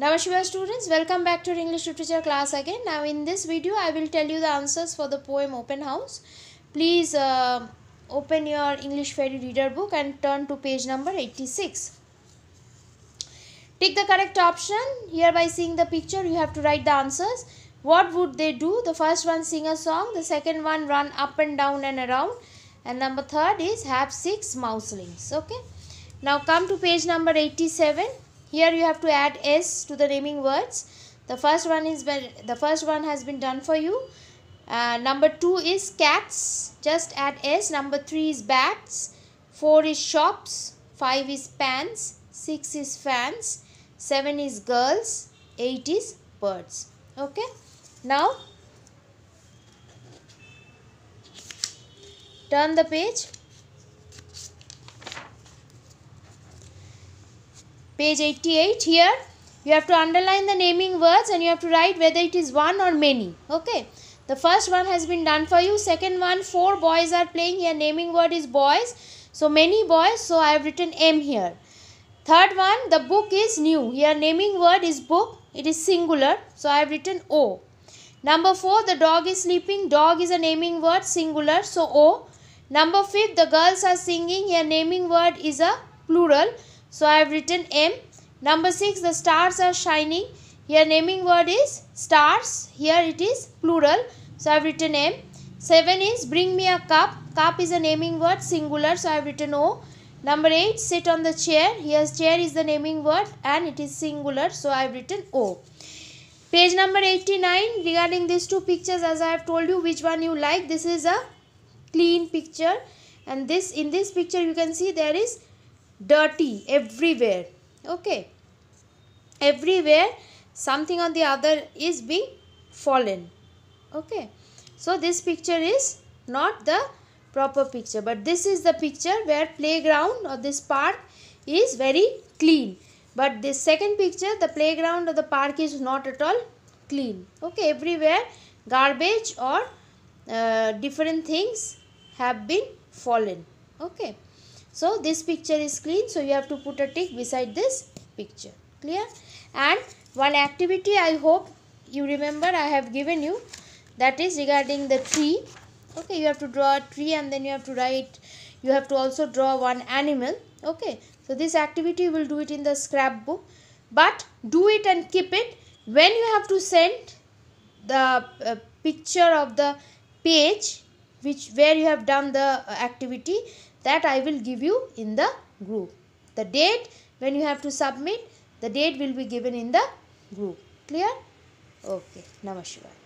Namaskar students, welcome back to your English literature class again. Now in this video, I will tell you the answers for the poem Open House. Please uh, open your English Fairy Reader book and turn to page number 86. Take the correct option. Here by seeing the picture, you have to write the answers. What would they do? The first one sing a song, the second one run up and down and around. And number third is have six mouselings. Okay. Now come to page number 87 here you have to add s to the naming words the first one is the first one has been done for you uh, number 2 is cats just add s number 3 is bats 4 is shops 5 is pans 6 is fans 7 is girls 8 is birds okay now turn the page page 88 here you have to underline the naming words and you have to write whether it is one or many okay the first one has been done for you second one four boys are playing here naming word is boys so many boys so i have written m here third one the book is new here naming word is book it is singular so i have written o number 4 the dog is sleeping dog is a naming word singular so o number 5 the girls are singing here naming word is a plural so I have written M. Number 6 the stars are shining. Here naming word is stars. Here it is plural. So I have written M. 7 is bring me a cup. Cup is a naming word singular. So I have written O. Number 8 sit on the chair. Here chair is the naming word and it is singular. So I have written O. Page number 89 regarding these two pictures as I have told you which one you like. This is a clean picture and this in this picture you can see there is dirty everywhere okay everywhere something on the other is being fallen okay so this picture is not the proper picture but this is the picture where playground or this park is very clean but this second picture the playground or the park is not at all clean okay everywhere garbage or uh, different things have been fallen okay so this picture is clean so you have to put a tick beside this picture. Clear? And one activity I hope you remember I have given you that is regarding the tree. Okay, you have to draw a tree and then you have to write, you have to also draw one animal. Okay, so this activity will do it in the scrapbook. But do it and keep it when you have to send the uh, picture of the page which where you have done the uh, activity that I will give you in the group. The date when you have to submit, the date will be given in the group. Clear? Okay. Namashivaya.